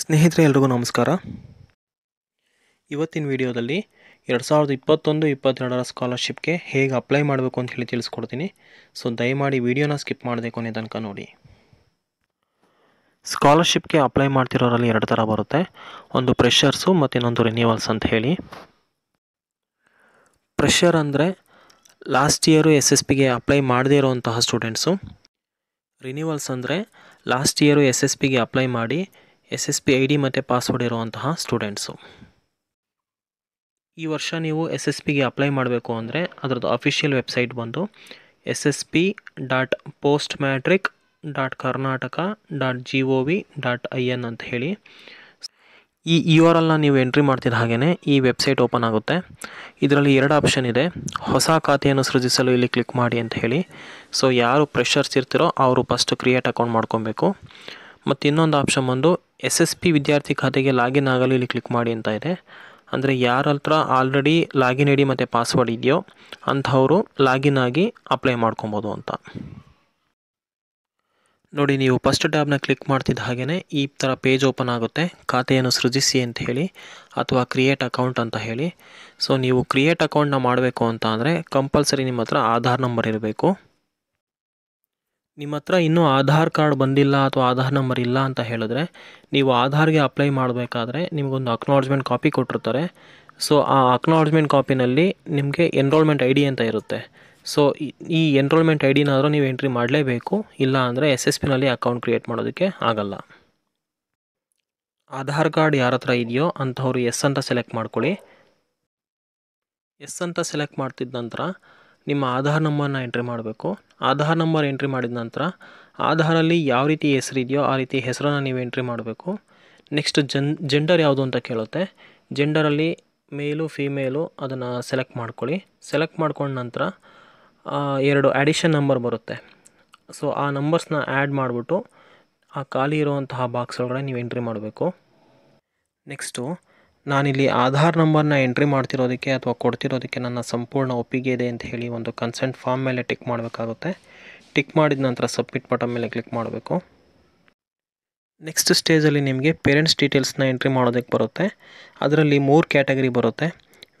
ಸ್ನೇಹಿತರೆ ಎಲ್ರಿಗೂ ನಮಸ್ಕಾರ ಇವತ್ತಿನ ವಿಡಿಯೋದಲ್ಲಿ ಎರಡು ಸಾವಿರದ ಇಪ್ಪತ್ತೊಂದು ಇಪ್ಪತ್ತೆರಡರ ಸ್ಕಾಲರ್ಶಿಪ್ಗೆ ಹೇಗೆ ಅಪ್ಲೈ ಮಾಡಬೇಕು ಅಂತ ಹೇಳಿ ತಿಳಿಸ್ಕೊಡ್ತೀನಿ ಸೊ ದಯಮಾಡಿ ವಿಡಿಯೋನ ಸ್ಕಿಪ್ ಮಾಡಬೇಕು ಅನ್ನೋ ತನಕ ನೋಡಿ ಸ್ಕಾಲರ್ಶಿಪ್ಗೆ ಅಪ್ಲೈ ಮಾಡ್ತಿರೋರಲ್ಲಿ ಎರಡು ಥರ ಬರುತ್ತೆ ಒಂದು ಪ್ರೆಷರ್ಸು ಮತ್ತು ಇನ್ನೊಂದು ರಿನ್ಯೂವಲ್ಸ್ ಅಂತ ಹೇಳಿ ಪ್ರೆಷರ್ ಅಂದರೆ ಲಾಸ್ಟ್ ಇಯರು ಎಸ್ ಎಸ್ ಪಿಗೆ ಅಪ್ಲೈ ಮಾಡದೇ ಇರೋವಂತಹ ಸ್ಟೂಡೆಂಟ್ಸು ರಿನ್ಯೂವಲ್ಸ್ ಅಂದರೆ ಲಾಸ್ಟ್ ಇಯರು ಎಸ್ ಎಸ್ ಪಿಗೆ ಅಪ್ಲೈ ಮಾಡಿ S S P I D ಮತ್ತು ಪಾಸ್ವರ್ಡ್ ಇರುವಂತಹ ಸ್ಟೂಡೆಂಟ್ಸು ಈ ವರ್ಷ ನೀವು ಎಸ್ ಎಸ್ ಪಿಗೆ ಅಪ್ಲೈ ಮಾಡಬೇಕು ಅಂದರೆ ಅದರದ್ದು ಅಫಿಷಿಯಲ್ ವೆಬ್ಸೈಟ್ ಬಂದು S S P dot post matric dot Karnataka dot G O V dot I N ಅಂತ ಹೇಳಿ ಈ ಯು ಆರ್ ಎಲ್ನ ನೀವು ಎಂಟ್ರಿ ಮಾಡ್ತಿದ್ದ ಹಾಗೇ ಈ ವೆಬ್ಸೈಟ್ ಓಪನ್ ಆಗುತ್ತೆ ಇದರಲ್ಲಿ ಎರಡು ಆಪ್ಷನ್ ಇದೆ ಹೊಸ ಖಾತೆಯನ್ನು ಸೃಜಿಸಲು ಇಲ್ಲಿ ಕ್ಲಿಕ್ ಮಾಡಿ ಅಂತ ಹೇಳಿ ಸೊ ಯಾರು ಪ್ರೆಷರ್ಸ್ ಇರ್ತಿರೋ ಅವರು ಫಸ್ಟ್ ಕ್ರಿಯೇಟ್ ಅಕೌಂಟ್ ಮಾಡ್ಕೊಬೇಕು ಮತ್ತು ಇನ್ನೊಂದು ಆಪ್ಷನ್ ಬಂದು ಎಸ್ ಎಸ್ ಪಿ ವಿದ್ಯಾರ್ಥಿ ಖಾತೆಗೆ ಲಾಗಿನ್ ಆಗಲು ಇಲ್ಲಿ ಕ್ಲಿಕ್ ಮಾಡಿ ಅಂತ ಇದೆ ಅಂದರೆ ಯಾರ ಹತ್ರ ಆಲ್ರೆಡಿ ಲಾಗಿನ್ ಐ ಡಿ ಮತ್ತು ಪಾಸ್ವರ್ಡ್ ಇದೆಯೋ ಅಂಥವರು ಲಾಗಿನ್ ಆಗಿ ಅಪ್ಲೈ ಮಾಡ್ಕೊಬೋದು ಅಂತ ನೋಡಿ ನೀವು ಫಸ್ಟ್ ಟ್ಯಾಬ್ನ ಕ್ಲಿಕ್ ಮಾಡ್ತಿದ್ದ ಹಾಗೆಯೇ ಈ ಥರ ಪೇಜ್ ಓಪನ್ ಆಗುತ್ತೆ ಖಾತೆಯನ್ನು ಸೃಜಿಸಿ ಅಂತ ಹೇಳಿ ಅಥವಾ ಕ್ರಿಯೇಟ್ ಅಕೌಂಟ್ ಅಂತ ಹೇಳಿ ಸೊ ನೀವು ಕ್ರಿಯೇಟ್ ಅಕೌಂಟ್ನ ಮಾಡಬೇಕು ಅಂತ ಅಂದರೆ ಕಂಪಲ್ಸರಿ ನಿಮ್ಮ ಹತ್ರ ಆಧಾರ್ ನಂಬರ್ ಇರಬೇಕು ನಿಮ್ಮ ಹತ್ರ ಇನ್ನೂ ಆಧಾರ್ ಕಾರ್ಡ್ ಬಂದಿಲ್ಲ ಅಥವಾ ಆಧಾರ್ ನಂಬರ್ ಇಲ್ಲ ಅಂತ ಹೇಳಿದ್ರೆ ನೀವು ಆಧಾರ್ಗೆ ಅಪ್ಲೈ ಮಾಡಬೇಕಾದ್ರೆ ನಿಮಗೊಂದು ಅಕ್ನಾಲಜ್ಮೆಂಟ್ ಕಾಪಿ ಕೊಟ್ಟಿರ್ತಾರೆ ಸೊ ಆ ಅಕ್ನಾಲಜ್ಮೆಂಟ್ ಕಾಪಿನಲ್ಲಿ ನಿಮಗೆ ಎನ್ರೋಲ್ಮೆಂಟ್ ಐ ಡಿ ಅಂತ ಇರುತ್ತೆ ಸೊ ಈ ಎನ್ರೋಲ್ಮೆಂಟ್ ಐ ಡಿನಾದರೂ ನೀವು ಎಂಟ್ರಿ ಮಾಡಲೇಬೇಕು ಇಲ್ಲ ಅಂದರೆ ಎಸ್ ಎಸ್ ಪಿನಲ್ಲಿ ಅಕೌಂಟ್ ಕ್ರಿಯೇಟ್ ಮಾಡೋದಕ್ಕೆ ಆಗಲ್ಲ ಆಧಾರ್ ಕಾರ್ಡ್ ಯಾರ ಹತ್ರ ಇದೆಯೋ ಅಂಥವ್ರು ಎಸ್ ಅಂತ ಸೆಲೆಕ್ಟ್ ಮಾಡ್ಕೊಳ್ಳಿ ಎಸ್ ಅಂತ ಸೆಲೆಕ್ಟ್ ಮಾಡ್ತಿದ್ದ ನಂತರ ನಿಮ್ಮ ಆಧಾರ್ ನಂಬರ್ನ ಎಂಟ್ರಿ ಮಾಡಬೇಕು ಆಧಾರ್ ನಂಬರ್ ಎಂಟ್ರಿ ಮಾಡಿದ ನಂತರ ಆಧಾರಲ್ಲಿ ಯಾವ ರೀತಿ ಹೆಸರಿದೆಯೋ ಆ ರೀತಿ ಹೆಸರನ್ನು ನೀವು ಎಂಟ್ರಿ ಮಾಡಬೇಕು ನೆಕ್ಸ್ಟ್ ಜನ್ ಜೆಂಡರ್ ಯಾವುದು ಅಂತ ಕೇಳುತ್ತೆ ಜೆಂಡರಲ್ಲಿ ಮೇಲು ಫೀಮೇಲು ಅದನ್ನು ಸೆಲೆಕ್ಟ್ ಮಾಡ್ಕೊಳ್ಳಿ ಸೆಲೆಕ್ಟ್ ಮಾಡ್ಕೊಂಡ ನಂತರ ಎರಡು ಆ್ಯಡಿಷನ್ ನಂಬರ್ ಬರುತ್ತೆ ಸೊ ಆ ನಂಬರ್ಸ್ನ ಆ್ಯಡ್ ಮಾಡಿಬಿಟ್ಟು ಆ ಖಾಲಿ ಇರುವಂತಹ ಬಾಕ್ಸ್ ಒಳಗಡೆ ನೀವು ಎಂಟ್ರಿ ಮಾಡಬೇಕು ನೆಕ್ಸ್ಟು ನಾನಿಲ್ಲಿ ಆಧಾರ್ ನಂಬರ್ನ ಎಂಟ್ರಿ ಮಾಡ್ತಿರೋದಕ್ಕೆ ಅಥವಾ ಕೊಡ್ತಿರೋದಕ್ಕೆ ನನ್ನ ಸಂಪೂರ್ಣ ಒಪ್ಪಿಗೆ ಇದೆ ಅಂತ ಹೇಳಿ ಒಂದು ಕನ್ಸೆಂಟ್ ಫಾರ್ಮ್ ಮೇಲೆ ಟಿಕ್ ಮಾಡಬೇಕಾಗುತ್ತೆ ಟಿಕ್ ಮಾಡಿದ ನಂತರ ಸಬ್ಮಿಟ್ ಬಟನ್ ಮೇಲೆ ಕ್ಲಿಕ್ ಮಾಡಬೇಕು ನೆಕ್ಸ್ಟ್ ಸ್ಟೇಜಲ್ಲಿ ನಿಮಗೆ ಪೇರೆಂಟ್ಸ್ ಡೀಟೇಲ್ಸ್ನ ಎಂಟ್ರಿ ಮಾಡೋದಕ್ಕೆ ಬರುತ್ತೆ ಅದರಲ್ಲಿ ಮೂರು ಕ್ಯಾಟಗರಿ ಬರುತ್ತೆ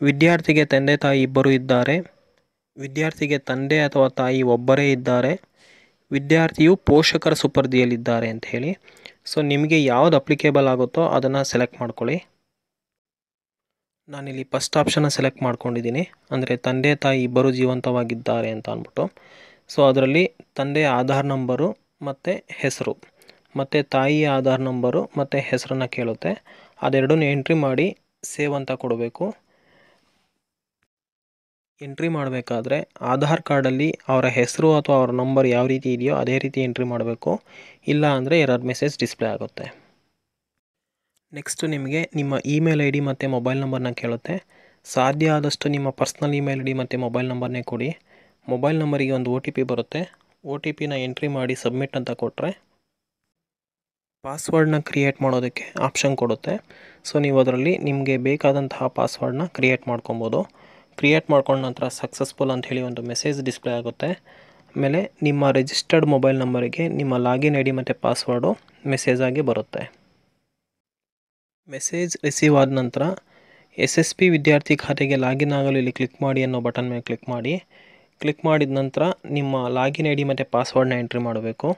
ವಿದ್ಯಾರ್ಥಿಗೆ ತಂದೆ ತಾಯಿ ಇಬ್ಬರು ಇದ್ದಾರೆ ವಿದ್ಯಾರ್ಥಿಗೆ ತಂದೆ ಅಥವಾ ತಾಯಿ ಒಬ್ಬರೇ ಇದ್ದಾರೆ ವಿದ್ಯಾರ್ಥಿಯು ಪೋಷಕರ ಸುಪರ್ದಿಯಲ್ಲಿದ್ದಾರೆ ಅಂತ ಹೇಳಿ ಸೊ ನಿಮಗೆ ಯಾವುದು ಅಪ್ಲಿಕೇಬಲ್ ಆಗುತ್ತೋ ಅದನ್ನು ಸೆಲೆಕ್ಟ್ ಮಾಡ್ಕೊಳ್ಳಿ ನಾನಿಲ್ಲಿ ಫಸ್ಟ್ ಆಪ್ಷನ್ನ ಸೆಲೆಕ್ಟ್ ಮಾಡ್ಕೊಂಡಿದ್ದೀನಿ ಅಂದರೆ ತಂದೆ ತಾಯಿ ಇಬ್ಬರು ಜೀವಂತವಾಗಿದ್ದಾರೆ ಅಂತ ಅಂದ್ಬಿಟ್ಟು ಸೊ ಅದರಲ್ಲಿ ತಂದೆಯ ಆಧಾರ್ ನಂಬರು ಮತ್ತು ಹೆಸರು ಮತ್ತು ತಾಯಿಯ ಆಧಾರ್ ನಂಬರು ಮತ್ತು ಹೆಸರನ್ನು ಕೇಳುತ್ತೆ ಅದೆರಡನ್ನೂ ಎಂಟ್ರಿ ಮಾಡಿ ಸೇವ್ ಅಂತ ಕೊಡಬೇಕು ಎಂಟ್ರಿ ಮಾಡಬೇಕಾದ್ರೆ ಆಧಾರ್ ಕಾರ್ಡಲ್ಲಿ ಅವರ ಹೆಸರು ಅಥವಾ ಅವರ ನಂಬರ್ ಯಾವ ರೀತಿ ಇದೆಯೋ ಅದೇ ರೀತಿ ಎಂಟ್ರಿ ಮಾಡಬೇಕು ಇಲ್ಲ ಅಂದರೆ ಎರಡು ಮೆಸೇಜ್ ಡಿಸ್ಪ್ಲೇ ಆಗುತ್ತೆ ನೆಕ್ಸ್ಟು ನಿಮಗೆ ನಿಮ್ಮ ಇಮೇಲ್ ಐ ಡಿ ಮತ್ತು ಮೊಬೈಲ್ ನಂಬರ್ನ ಕೇಳುತ್ತೆ ಸಾಧ್ಯ ಆದಷ್ಟು ನಿಮ್ಮ ಪರ್ಸ್ನಲ್ ಇಮೇಲ್ ಐ ಡಿ ಮತ್ತು ಮೊಬೈಲ್ ನಂಬರ್ನೇ ಕೊಡಿ ಮೊಬೈಲ್ ನಂಬರಿಗೆ ಒಂದು ಒ ಟಿ ಪಿ ಬರುತ್ತೆ ಒ ಟಿ ಪಿನ ಎಂಟ್ರಿ ಮಾಡಿ ಸಬ್ಮಿಟ್ ಅಂತ ಕೊಟ್ಟರೆ ಪಾಸ್ವರ್ಡ್ನ ಕ್ರಿಯೇಟ್ ಮಾಡೋದಕ್ಕೆ ಆಪ್ಷನ್ ಕೊಡುತ್ತೆ ಸೊ ನೀವು ಅದರಲ್ಲಿ ನಿಮಗೆ ಬೇಕಾದಂತಹ ಪಾಸ್ವರ್ಡ್ನ ಕ್ರಿಯೇಟ್ ಮಾಡ್ಕೊಬೋದು ಕ್ರಿಯೇಟ್ ಮಾಡ್ಕೊಂಡ ನಂತರ ಸಕ್ಸಸ್ಫುಲ್ ಅಂಥೇಳಿ ಒಂದು ಮೆಸೇಜ್ ಡಿಸ್ಪ್ಲೇ ಆಗುತ್ತೆ ಆಮೇಲೆ ನಿಮ್ಮ ರಿಜಿಸ್ಟರ್ಡ್ ಮೊಬೈಲ್ ನಂಬರಿಗೆ ನಿಮ್ಮ ಲಾಗಿನ್ ಐ ಡಿ ಮತ್ತು ಪಾಸ್ವರ್ಡು ಮೆಸೇಜಾಗಿ ಬರುತ್ತೆ ಮೆಸೇಜ್ ರಿಸೀವ್ ಆದ ನಂತರ ಎಸ್ ಎಸ್ ಪಿ ವಿದ್ಯಾರ್ಥಿ ಖಾತೆಗೆ ಲಾಗಿನ್ ಆಗಲು ಇಲ್ಲಿ ಕ್ಲಿಕ್ ಮಾಡಿ ಅನ್ನೋ ಬಟನ್ ಮೇಲೆ ಕ್ಲಿಕ್ ಮಾಡಿ ಕ್ಲಿಕ್ ಮಾಡಿದ ನಂತರ ನಿಮ್ಮ ಲಾಗಿನ್ ಐ ಡಿ ಮತ್ತು ಪಾಸ್ವರ್ಡ್ನ ಎಂಟ್ರಿ ಮಾಡಬೇಕು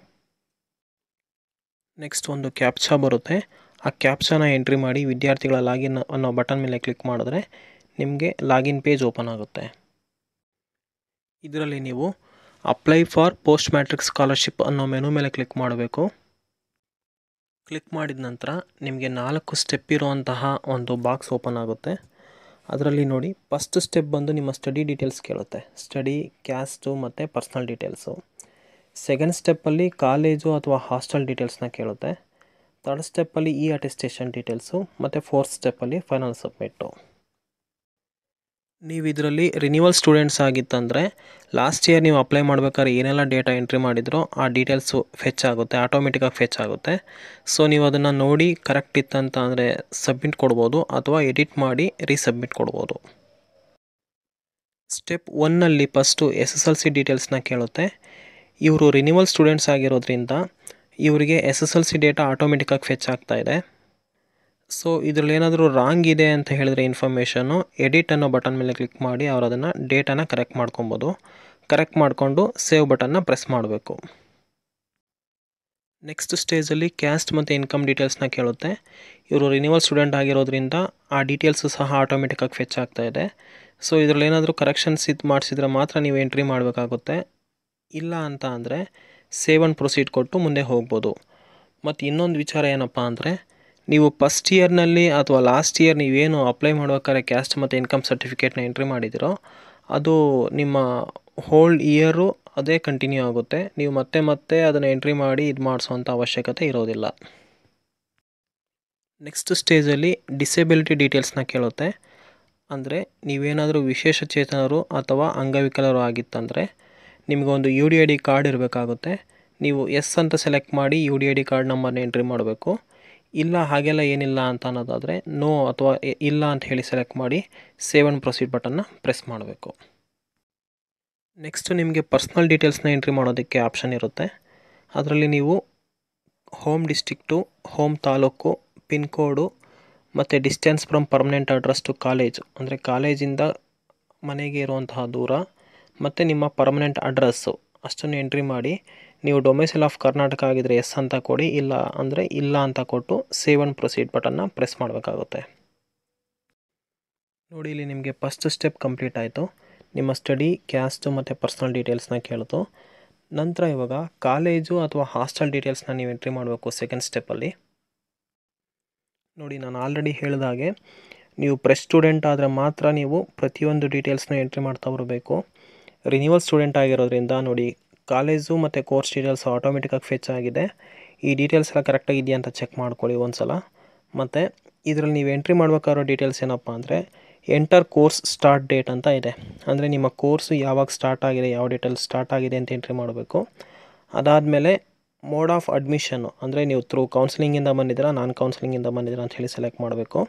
ನೆಕ್ಸ್ಟ್ ಒಂದು ಕ್ಯಾಪ್ಚಾ ಬರುತ್ತೆ ಆ ಕ್ಯಾಪ್ಚಾನ ಎಂಟ್ರಿ ಮಾಡಿ ವಿದ್ಯಾರ್ಥಿಗಳ ಲಾಗಿನ್ ಅನ್ನೋ ಬಟನ್ ಮೇಲೆ ಕ್ಲಿಕ್ ಮಾಡಿದ್ರೆ ನಿಮಗೆ ಲಾಗಿನ್ ಪೇಜ್ ಓಪನ್ ಆಗುತ್ತೆ ಇದರಲ್ಲಿ ನೀವು apply for post matric scholarship ಅನ್ನೋ ಮೆನು ಮೇಲೆ ಕ್ಲಿಕ್ ಮಾಡಬೇಕು ಕ್ಲಿಕ್ ಮಾಡಿದ ನಂತರ ನಿಮಗೆ ನಾಲ್ಕು ಸ್ಟೆಪ್ ಇರುವಂತಹ ಒಂದು ಬಾಕ್ಸ್ ಓಪನ್ ಆಗುತ್ತೆ ಅದರಲ್ಲಿ ನೋಡಿ ಫಸ್ಟ್ ಸ್ಟೆಪ್ ಬಂದು ನಿಮ್ಮ ಸ್ಟಡಿ ಡೀಟೇಲ್ಸ್ ಕೇಳುತ್ತೆ ಸ್ಟಡಿ ಕ್ಯಾಸ್ಟು ಮತ್ತು ಪರ್ಸ್ನಲ್ ಡೀಟೇಲ್ಸು ಸೆಕೆಂಡ್ ಸ್ಟೆಪ್ಪಲ್ಲಿ ಕಾಲೇಜು ಅಥವಾ ಹಾಸ್ಟೆಲ್ ಡೀಟೇಲ್ಸ್ನ ಕೇಳುತ್ತೆ ತರ್ಡ್ ಸ್ಟೆಪ್ಪಲ್ಲಿ ಇ ಅಟೆಸ್ಟೇಷನ್ ಡೀಟೇಲ್ಸು ಮತ್ತು ಫೋರ್ತ್ ಸ್ಟೆಪ್ಪಲ್ಲಿ ಫೈನಲ್ ಸಬ್ಮಿಟ್ಟು ನೀವು ಇದರಲ್ಲಿ ರಿನ್ಯೂವಲ್ ಸ್ಟೂಡೆಂಟ್ಸ್ ಆಗಿತ್ತಂದರೆ ಲಾಸ್ಟ್ ಇಯರ್ ನೀವು ಅಪ್ಲೈ ಮಾಡಬೇಕಾದ್ರೆ ಏನೆಲ್ಲ ಡೇಟಾ ಎಂಟ್ರಿ ಮಾಡಿದ್ರೋ ಆ ಡೀಟೇಲ್ಸು ಫೆಚ್ ಆಗುತ್ತೆ ಆಟೋಮೆಟಿಕಾಗಿ ಫೆಚ್ ಆಗುತ್ತೆ ಸೊ ನೀವು ಅದನ್ನು ನೋಡಿ ಕರೆಕ್ಟ್ ಇತ್ತಂತ ಅಂದರೆ ಸಬ್ಮಿಟ್ ಕೊಡ್ಬೋದು ಅಥವಾ ಎಡಿಟ್ ಮಾಡಿ ರೀಸಬ್ಮಿಟ್ ಕೊಡ್ಬೋದು ಸ್ಟೆಪ್ ಒನ್ನಲ್ಲಿ first S S L C ಡೀಟೇಲ್ಸ್ನ ಕೇಳುತ್ತೆ ಇವರು ರಿನಿವಲ್ ಸ್ಟೂಡೆಂಟ್ಸ್ ಆಗಿರೋದ್ರಿಂದ ಇವರಿಗೆ S S L C data ಆಟೋಮೆಟಿಕಾಗಿ ಫೆಚ್ ಆಗ್ತಾಯಿದೆ ಸೊ ಇದರಲ್ಲಿ ಏನಾದರೂ ರಾಂಗ್ ಇದೆ ಅಂತ ಹೇಳಿದ್ರೆ ಇನ್ಫಾರ್ಮೇಷನ್ನು ಎಡಿಟ್ ಅನ್ನೋ ಬಟನ್ ಮೇಲೆ ಕ್ಲಿಕ್ ಮಾಡಿ ಅವ್ರು ಅದನ್ನು ಡೇಟಾನ ಕರೆಕ್ಟ್ ಮಾಡ್ಕೊಬೋದು ಕರೆಕ್ಟ್ ಮಾಡಿಕೊಂಡು ಸೇವ್ ಬಟನ್ನ ಪ್ರೆಸ್ ಮಾಡಬೇಕು ನೆಕ್ಸ್ಟ್ ಸ್ಟೇಜಲ್ಲಿ ಕ್ಯಾಸ್ಟ್ ಮತ್ತು ಇನ್ಕಮ್ ಡೀಟೇಲ್ಸ್ನ ಕೇಳುತ್ತೆ ಇವರು ರಿನಿವಲ್ ಸ್ಟೂಡೆಂಟ್ ಆಗಿರೋದ್ರಿಂದ ಆ ಡೀಟೇಲ್ಸು ಸಹ ಆಟೋಮೆಟಿಕ್ಕಾಗಿ ಫೆಚ್ ಆಗ್ತಾ ಇದೆ ಸೊ ಇದರಲ್ಲಿ ಏನಾದರೂ ಕರೆಕ್ಷನ್ಸ್ ಇದು ಮಾಡಿಸಿದ್ರೆ ಮಾತ್ರ ನೀವು ಎಂಟ್ರಿ ಮಾಡಬೇಕಾಗುತ್ತೆ ಇಲ್ಲ ಅಂತ ಅಂದರೆ ಸೇವ್ ಅಂಡ್ ಪ್ರೊಸೀಡ್ ಕೊಟ್ಟು ಮುಂದೆ ಹೋಗ್ಬೋದು ಮತ್ತು ಇನ್ನೊಂದು ವಿಚಾರ ಏನಪ್ಪ ಅಂದರೆ ನೀವು ಫಸ್ಟ್ ಇಯರ್ನಲ್ಲಿ ಅಥವಾ ಲಾಸ್ಟ್ ಇಯರ್ ನೀವೇನು ಅಪ್ಲೈ ಮಾಡ್ಬೇಕಾದ್ರೆ ಕ್ಯಾಸ್ಟ್ ಮತ್ತು ಇನ್ಕಮ್ ಸರ್ಟಿಫಿಕೇಟ್ನ ಎಂಟ್ರಿ ಮಾಡಿದಿರೋ ಅದು ನಿಮ್ಮ ಹೋಲ್ಡ್ ಇಯರು ಅದೇ ಕಂಟಿನ್ಯೂ ಆಗುತ್ತೆ ನೀವು ಮತ್ತೆ ಮತ್ತೆ ಅದನ್ನು ಎಂಟ್ರಿ ಮಾಡಿ ಇದು ಮಾಡಿಸುವಂಥ ಅವಶ್ಯಕತೆ ಇರೋದಿಲ್ಲ ನೆಕ್ಸ್ಟ್ ಸ್ಟೇಜಲ್ಲಿ ಡಿಸೆಬಿಲಿಟಿ ಡೀಟೇಲ್ಸ್ನ ಕೇಳುತ್ತೆ ಅಂದರೆ ನೀವೇನಾದರೂ ವಿಶೇಷ ಚೇತನರು ಅಥವಾ ಅಂಗವಿಕಲರು ಆಗಿತ್ತಂದರೆ ನಿಮಗೊಂದು U D I D card ಇರಬೇಕಾಗುತ್ತೆ ನೀವು ಎಸ್ ಅಂತ ಸೆಲೆಕ್ಟ್ ಮಾಡಿ U D I D card ನಂಬರ್ನ ಎಂಟ್ರಿ ಮಾಡಬೇಕು ಇಲ್ಲ ಹಾಗೆಲ್ಲ ಏನಿಲ್ಲ ಅಂತ ಅನ್ನೋದಾದರೆ ನೋ ಅಥವಾ ಇಲ್ಲ ಅಂತ ಹೇಳಿ ಸೆಲೆಕ್ಟ್ ಮಾಡಿ ಸೇವ್ ಪ್ರೊಸೀಡ್ ಬಟನ್ನ ಪ್ರೆಸ್ ಮಾಡಬೇಕು ನೆಕ್ಸ್ಟ್ ನಿಮಗೆ ಪರ್ಸ್ನಲ್ ಡೀಟೇಲ್ಸ್ನ ಎಂಟ್ರಿ ಮಾಡೋದಕ್ಕೆ ಆಪ್ಷನ್ ಇರುತ್ತೆ ಅದರಲ್ಲಿ ನೀವು home district home taluk pin code ಮತ್ತು distance from permanent address to college ಅಂದರೆ ಕಾಲೇಜಿಂದ ಮನೆಗೆ ಇರುವಂತಹ ದೂರ ಮತ್ತು ನಿಮ್ಮ ಪರ್ಮನೆಂಟ್ ಅಡ್ರೆಸ್ಸು ಅಷ್ಟನ್ನು ಎಂಟ್ರಿ ಮಾಡಿ ನೀವು ಡೊಮೆಸೈಲ್ ಆಫ್ ಕರ್ನಾಟಕ ಆಗಿದ್ದರೆ ಎಸ್ ಅಂತ ಕೊಡಿ ಇಲ್ಲ ಅಂದರೆ ಇಲ್ಲ ಅಂತ ಕೊಟ್ಟು ಸೇವ್ ಪ್ರೊಸೀಡ್ ಬಟನ್ನ ಪ್ರೆಸ್ ಮಾಡಬೇಕಾಗುತ್ತೆ ನೋಡಿ ಇಲ್ಲಿ ನಿಮಗೆ ಫಸ್ಟ್ ಸ್ಟೆಪ್ ಕಂಪ್ಲೀಟ್ ಆಯಿತು ನಿಮ್ಮ ಸ್ಟಡಿ ಕ್ಯಾಸ್ಟು ಮತ್ತು ಪರ್ಸ್ನಲ್ ಡೀಟೇಲ್ಸ್ನ ಕೇಳಿತು ನಂತರ ಇವಾಗ ಕಾಲೇಜು ಅಥವಾ ಹಾಸ್ಟೆಲ್ ಡೀಟೇಲ್ಸ್ನ ನೀವು ಎಂಟ್ರಿ ಮಾಡಬೇಕು ಸೆಕೆಂಡ್ ಸ್ಟೆಪ್ಪಲ್ಲಿ ನೋಡಿ ನಾನು ಆಲ್ರೆಡಿ ಹೇಳಿದಾಗೆ ನೀವು ಪ್ರೆಸ್ ಸ್ಟೂಡೆಂಟ್ ಆದರೆ ಮಾತ್ರ ನೀವು ಪ್ರತಿಯೊಂದು ಡೀಟೇಲ್ಸ್ನ ಎಂಟ್ರಿ ಮಾಡ್ತಾ ಬರಬೇಕು ರಿನಿವಲ್ ಸ್ಟೂಡೆಂಟ್ ಆಗಿರೋದ್ರಿಂದ ನೋಡಿ ಕಾಲೇಜು ಮತ್ತು ಕೋರ್ಸ್ ಡೀಟೇಲ್ಸ್ ಆಟೋಮೆಟಿಕಾಗಿ ಫೆಚ್ ಆಗಿದೆ ಈ ಡೀಟೇಲ್ಸ್ ಎಲ್ಲ ಕರೆಕ್ಟಾಗಿ ಇದೆಯಾ ಅಂತ ಚೆಕ್ ಮಾಡ್ಕೊಳ್ಳಿ ಒಂದು ಸಲ ಮತ್ತು ಇದರಲ್ಲಿ ನೀವು ಎಂಟ್ರಿ ಮಾಡಬೇಕಾಗಿರೋ ಡೀಟೇಲ್ಸ್ ಏನಪ್ಪ ಅಂದರೆ ಎಂಟರ್ ಕೋರ್ಸ್ ಸ್ಟಾರ್ಟ್ ಡೇಟ್ ಅಂತ ಇದೆ ಅಂದರೆ ನಿಮ್ಮ ಕೋರ್ಸು ಯಾವಾಗ ಸ್ಟಾರ್ಟ್ ಆಗಿದೆ ಯಾವ ಡೀಟೇಲ್ಸ್ ಸ್ಟಾರ್ಟ್ ಆಗಿದೆ ಅಂತ ಎಂಟ್ರಿ ಮಾಡಬೇಕು ಅದಾದಮೇಲೆ ಮೋಡ್ ಆಫ್ ಅಡ್ಮಿಷನ್ನು ಅಂದರೆ ನೀವು ಥ್ರೂ ಕೌನ್ಸಿಲಿಂಗಿಂದ ಬಂದಿದ್ದೀರಾ ನಾನ್ ಕೌನ್ಸಿಲಿಂಗಿಂದ ಬಂದಿದ್ದೀರಾ ಅಂತ ಹೇಳಿ ಸೆಲೆಕ್ಟ್ ಮಾಡಬೇಕು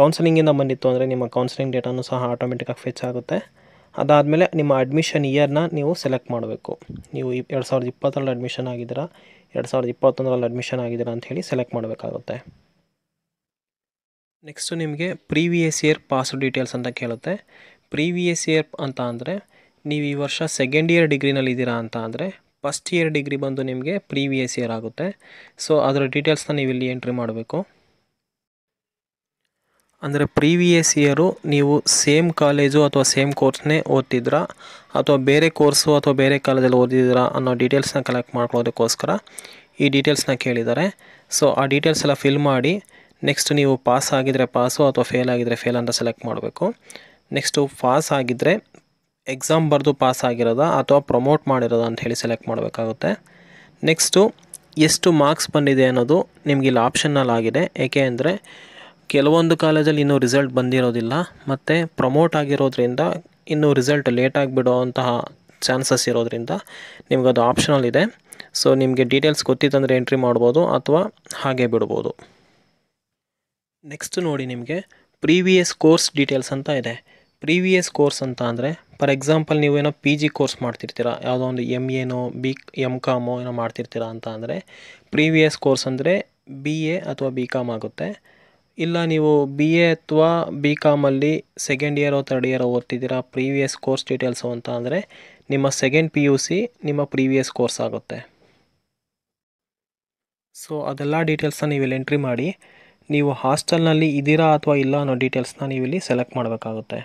ಕೌನ್ಸಿಲಿಂಗಿಂದ ಬಂದಿತ್ತು ಅಂದರೆ ನಿಮ್ಮ ಕೌನ್ಸಿಲಿಂಗ್ ಡೇಟನ್ನು ಸಹ ಆಟೋಮೆಟಿಕಾಗಿ ಫೆಚ್ ಆಗುತ್ತೆ ಅದಾದಮೇಲೆ ನಿಮ್ಮ ಅಡ್ಮಿಷನ್ ಇಯರ್ನ ನೀವು ಸೆಲೆಕ್ಟ್ ಮಾಡಬೇಕು ನೀವು ಎರಡು ಸಾವಿರದ ಇಪ್ಪತ್ತರಲ್ಲಿ ಅಡ್ಮಿಷನ್ ಆಗಿದ್ದೀರಾ ಎರಡು ಸಾವಿರದ ಇಪ್ಪತ್ತೊಂದರಲ್ಲಿ ಅಡ್ಮಿಷನ್ ಆಗಿದ್ದೀರಾ ಅಂತ ಹೇಳಿ ಸೆಲೆಕ್ಟ್ ಮಾಡಬೇಕಾಗುತ್ತೆ ನೆಕ್ಸ್ಟು ನಿಮಗೆ ಪ್ರೀವಿಯಸ್ ಇಯರ್ ಪಾಸ್ ಡೀಟೇಲ್ಸ್ ಅಂತ ಕೇಳುತ್ತೆ ಪ್ರೀವಿಯಸ್ ಇಯರ್ ಅಂತ ಅಂದರೆ ನೀವು ಈ ವರ್ಷ ಸೆಕೆಂಡ್ ಇಯರ್ ಡಿಗ್ರಿನಲ್ಲಿ ಇದ್ದೀರಾ ಅಂತ ಅಂದರೆ ಫಸ್ಟ್ ಇಯರ್ ಡಿಗ್ರಿ ಬಂದು ನಿಮಗೆ ಪ್ರೀವಿಯಸ್ ಇಯರ್ ಆಗುತ್ತೆ ಸೊ ಅದರ ಡೀಟೇಲ್ಸ್ನ ನೀವು ಇಲ್ಲಿ ಎಂಟ್ರಿ ಮಾಡಬೇಕು ಅಂದರೆ ಪ್ರೀವಿಯಸ್ ಇಯರು ನೀವು ಸೇಮ್ ಕಾಲೇಜು ಅಥವಾ ಸೇಮ್ ಕೋರ್ಸ್ನೇ ಓದ್ತಿದ್ರಾ ಅಥವಾ ಬೇರೆ ಕೋರ್ಸು ಅಥವಾ ಬೇರೆ ಕಾಲೇಜಲ್ಲಿ ಓದಿದ್ದೀರಾ ಅನ್ನೋ ಡೀಟೇಲ್ಸ್ನ ಕಲೆಕ್ಟ್ ಮಾಡ್ಕೊಳ್ಳೋದಕ್ಕೋಸ್ಕರ ಈ ಡೀಟೇಲ್ಸ್ನ ಕೇಳಿದ್ದಾರೆ ಸೊ ಆ ಡೀಟೇಲ್ಸ್ ಎಲ್ಲ ಫಿಲ್ ಮಾಡಿ ನೆಕ್ಸ್ಟ್ ನೀವು ಪಾಸ್ ಆಗಿದರೆ ಪಾಸು ಅಥವಾ ಫೇಲ್ ಆಗಿದರೆ ಫೇಲ್ ಅಂತ ಸೆಲೆಕ್ಟ್ ಮಾಡಬೇಕು ನೆಕ್ಸ್ಟು ಪಾಸ್ ಆಗಿದ್ದರೆ ಎಕ್ಸಾಮ್ ಬರೆದು ಪಾಸ್ ಆಗಿರೋದಾ ಅಥವಾ ಪ್ರಮೋಟ್ ಮಾಡಿರೋದಾ ಅಂತ ಹೇಳಿ ಸೆಲೆಕ್ಟ್ ಮಾಡಬೇಕಾಗುತ್ತೆ ನೆಕ್ಸ್ಟು ಎಷ್ಟು ಮಾರ್ಕ್ಸ್ ಬಂದಿದೆ ಅನ್ನೋದು ನಿಮಗಿಲ್ಲಿ ಆಪ್ಷನ್ನಲ್ಲಾಗಿದೆ ಏಕೆ ಅಂದರೆ ಕೆಲವೊಂದು ಕಾಲೇಜಲ್ಲಿ ಇನ್ನೂ ರಿಸಲ್ಟ್ ಬಂದಿರೋದಿಲ್ಲ ಮತ್ತು ಪ್ರಮೋಟ್ ಆಗಿರೋದ್ರಿಂದ ಇನ್ನೂ ರಿಸಲ್ಟ್ ಲೇಟಾಗಿ ಬಿಡುವಂತಹ ಚಾನ್ಸಸ್ ಇರೋದ್ರಿಂದ ನಿಮಗದು ಆಪ್ಷನಲ್ ಇದೆ ಸೊ ನಿಮಗೆ ಡೀಟೇಲ್ಸ್ ಗೊತ್ತಿತ್ತಂದರೆ ಎಂಟ್ರಿ ಮಾಡ್ಬೋದು ಅಥವಾ ಹಾಗೆ ಬಿಡ್ಬೋದು ನೆಕ್ಸ್ಟ್ ನೋಡಿ ನಿಮಗೆ ಪ್ರೀವಿಯಸ್ ಕೋರ್ಸ್ ಡೀಟೇಲ್ಸ್ ಅಂತ ಇದೆ ಪ್ರೀವಿಯಸ್ ಕೋರ್ಸ್ ಅಂತ ಅಂದರೆ ಫಾರ್ ಎಕ್ಸಾಂಪಲ್ ನೀವೇನೋ ಪಿ ಜಿ ಕೋರ್ಸ್ ಮಾಡ್ತಿರ್ತೀರಾ ಯಾವುದೋ ಒಂದು ಎಮ್ ಎನೋ ಬಿ ಎಮ್ ಕಾಮೋ ಏನೋ ಮಾಡ್ತಿರ್ತೀರಾ ಅಂತ ಅಂದರೆ ಪ್ರೀವಿಯಸ್ ಕೋರ್ಸ್ ಅಂದರೆ ಬಿ ಎ ಅಥವಾ ಬಿ ಕಾಮ್ ಆಗುತ್ತೆ ಇಲ್ಲ ನೀವು ಬಿ ಎ ಅಥವಾ ಬಿ ಕಾಮಲ್ಲಿ ಸೆಕೆಂಡ್ ಇಯರ್ ಥರ್ಡ್ ಇಯರ್ ಓದ್ತಿದ್ದೀರಾ ಪ್ರೀವಿಯಸ್ ಕೋರ್ಸ್ ಡೀಟೇಲ್ಸು ಅಂತ ಅಂದರೆ ನಿಮ್ಮ ಸೆಕೆಂಡ್ ಪಿ ಯು ಸಿ ನಿಮ್ಮ ಪ್ರೀವಿಯಸ್ ಕೋರ್ಸ್ ಆಗುತ್ತೆ ಸೊ ಅದೆಲ್ಲ ಡೀಟೇಲ್ಸ್ನ ನೀವು ಇಲ್ಲಿ ಎಂಟ್ರಿ ಮಾಡಿ ನೀವು ಹಾಸ್ಟೆಲ್ನಲ್ಲಿ ಇದ್ದೀರಾ ಅಥವಾ ಇಲ್ಲ ಅನ್ನೋ ಡೀಟೇಲ್ಸ್ನ ನೀವು ಇಲ್ಲಿ ಸೆಲೆಕ್ಟ್ ಮಾಡಬೇಕಾಗುತ್ತೆ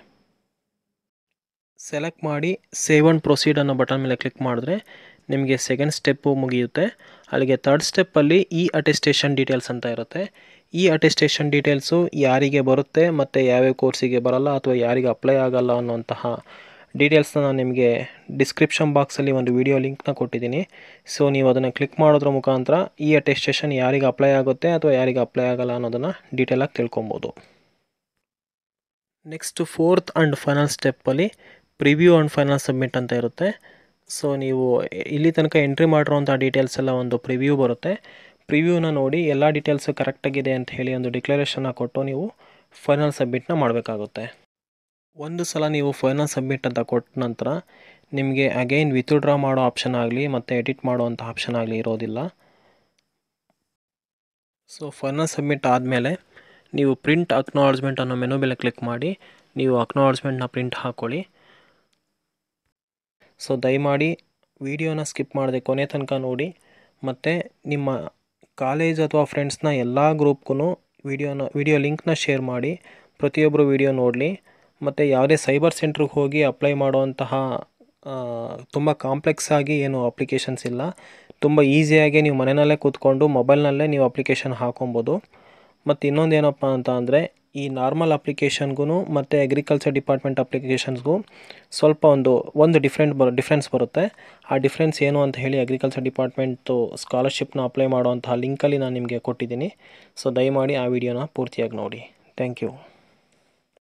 ಸೆಲೆಕ್ಟ್ ಮಾಡಿ ಸೇವ್ ಆ್ಯಂಡ್ ಪ್ರೊಸೀಡ್ ಅನ್ನೋ ಬಟನ್ ಮೇಲೆ ಕ್ಲಿಕ್ ಮಾಡಿದ್ರೆ ನಿಮಗೆ ಸೆಕೆಂಡ್ ಸ್ಟೆಪ್ಪು ಮುಗಿಯುತ್ತೆ ಅಲ್ಲಿಗೆ ತರ್ಡ್ ಸ್ಟೆಪ್ಪಲ್ಲಿ ಇ ಅಟೆಸ್ಟೇಷನ್ ಡೀಟೇಲ್ಸ್ ಅಂತ ಇರುತ್ತೆ ಈ ಅಟೆಸ್ಟೇಷನ್ ಡೀಟೇಲ್ಸು ಯಾರಿಗೆ ಬರುತ್ತೆ ಮತ್ತು ಯಾವ್ಯಾವ ಕೋರ್ಸಿಗೆ ಬರಲ್ಲ ಅಥವಾ ಯಾರಿಗೆ ಅಪ್ಲೈ ಆಗಲ್ಲ ಅನ್ನುವಂತಹ ಡೀಟೇಲ್ಸ್ನ ನಾನು ನಿಮಗೆ ಡಿಸ್ಕ್ರಿಪ್ಷನ್ ಬಾಕ್ಸಲ್ಲಿ ಒಂದು ವಿಡಿಯೋ ಲಿಂಕ್ನ ಕೊಟ್ಟಿದ್ದೀನಿ ಸೊ ನೀವು ಅದನ್ನು ಕ್ಲಿಕ್ ಮಾಡೋದ್ರ ಮುಖಾಂತರ ಈ ಅಟೆಸ್ಟೇಷನ್ ಯಾರಿಗೆ ಅಪ್ಲೈ ಆಗುತ್ತೆ ಅಥವಾ ಯಾರಿಗೆ ಅಪ್ಲೈ ಆಗಲ್ಲ ಅನ್ನೋದನ್ನು ಡೀಟೇಲಾಗಿ ತಿಳ್ಕೊಬೋದು ನೆಕ್ಸ್ಟ್ ಫೋರ್ತ್ ಆ್ಯಂಡ್ ಫೈನಲ್ ಸ್ಟೆಪ್ಪಲ್ಲಿ ಪ್ರಿವ್ಯೂ ಆ್ಯಂಡ್ ಫೈನಲ್ ಸಬ್ಮಿಟ್ ಅಂತ ಇರುತ್ತೆ ಸೊ ನೀವು ಇಲ್ಲಿ ತನಕ ಎಂಟ್ರಿ ಮಾಡಿರೋಂಥ ಡೀಟೇಲ್ಸ್ ಎಲ್ಲ ಒಂದು ಪ್ರಿವ್ಯೂ ಬರುತ್ತೆ ಪ್ರಿವ್ಯೂನ ನೋಡಿ ಎಲ್ಲ ಡೀಟೇಲ್ಸು ಕರೆಕ್ಟಾಗಿದೆ ಅಂತ ಹೇಳಿ ಒಂದು ಡಿಕ್ಲರೇಷನ್ನ ಕೊಟ್ಟು ನೀವು ಫೈನಲ್ ಸಬ್ಮಿಟ್ನ ಮಾಡಬೇಕಾಗುತ್ತೆ ಒಂದು ಸಲ ನೀವು ಫೈನಲ್ ಸಬ್ಮಿಟ್ ಅಂತ ಕೊಟ್ಟ ನಂತರ ನಿಮಗೆ ಅಗೈನ್ ವಿತ್ಡ್ರಾ ಮಾಡೋ ಆಪ್ಷನ್ ಆಗಲಿ ಮತ್ತು ಎಡಿಟ್ ಮಾಡೋವಂಥ ಆಪ್ಷನ್ ಆಗಲಿ ಇರೋದಿಲ್ಲ ಸೊ ಫೈನಲ್ ಸಬ್ಮಿಟ್ ಆದಮೇಲೆ ನೀವು ಪ್ರಿಂಟ್ ಅಕ್ನಾಲಜ್ಮೆಂಟ್ ಅನ್ನೋ ಮೆನು ಮೇಲೆ ಕ್ಲಿಕ್ ಮಾಡಿ ನೀವು ಅಕ್ನಾಲಜ್ಮೆಂಟ್ನ ಪ್ರಿಂಟ್ ಹಾಕ್ಕೊಳ್ಳಿ ಸೊ ದಯಮಾಡಿ ವೀಡಿಯೋನ ಸ್ಕಿಪ್ ಮಾಡಿದೆ ಕೊನೆ ತನಕ ನೋಡಿ ಮತ್ತು ನಿಮ್ಮ ಕಾಲೇಜ್ ಅಥವಾ ಫ್ರೆಂಡ್ಸ್ನ ಎಲ್ಲ ಗ್ರೂಪ್ಗೂ ವಿಡಿಯೋನ ವಿಡಿಯೋ ಲಿಂಕ್ನ ಶೇರ್ ಮಾಡಿ ಪ್ರತಿಯೊಬ್ಬರು ವಿಡಿಯೋ ನೋಡಲಿ ಮತ್ತು ಯಾವುದೇ ಸೈಬರ್ ಸೆಂಟ್ರಿಗೆ ಹೋಗಿ ಅಪ್ಲೈ ಮಾಡುವಂತಹ ತುಂಬ ಕಾಂಪ್ಲೆಕ್ಸ್ ಆಗಿ ಏನು ಅಪ್ಲಿಕೇಶನ್ಸ್ ಇಲ್ಲ ತುಂಬ ಈಸಿಯಾಗಿ ನೀವು ಮನೆಯಲ್ಲೇ ಕೂತ್ಕೊಂಡು ಮೊಬೈಲ್ನಲ್ಲೇ ನೀವು ಅಪ್ಲಿಕೇಶನ್ ಹಾಕೊಬೋದು ಮತ್ತು ಇನ್ನೊಂದು ಏನಪ್ಪ ಅಂತ ಅಂದರೆ ಈ ನಾರ್ಮಲ್ ಅಪ್ಲಿಕೇಶನ್ಗೂ ಮತ್ತು ಅಗ್ರಿಕಲ್ಚರ್ ಡಿಪಾರ್ಟ್ಮೆಂಟ್ ಅಪ್ಲಿಕೇಶನ್ಸ್ಗೂ ಸ್ವಲ್ಪ ಒಂದು ಒಂದು ಡಿಫ್ರೆಂಟ್ ಬರೋ ಡಿಫ್ರೆನ್ಸ್ ಬರುತ್ತೆ ಆ ಡಿಫ್ರೆನ್ಸ್ ಏನು ಅಂತ ಹೇಳಿ ಅಗ್ರಿಕಲ್ಚರ್ ಡಿಪಾರ್ಟ್ಮೆಂಟು ಸ್ಕಾಲರ್ಶಿಪ್ನ ಅಪ್ಲೈ ಮಾಡುವಂತಹ ಲಿಂಕಲ್ಲಿ ನಾನು ನಿಮಗೆ ಕೊಟ್ಟಿದ್ದೀನಿ ಸೊ ದಯಮಾಡಿ ಆ ವಿಡಿಯೋನ ಪೂರ್ತಿಯಾಗಿ ನೋಡಿ ಥ್ಯಾಂಕ್ ಯು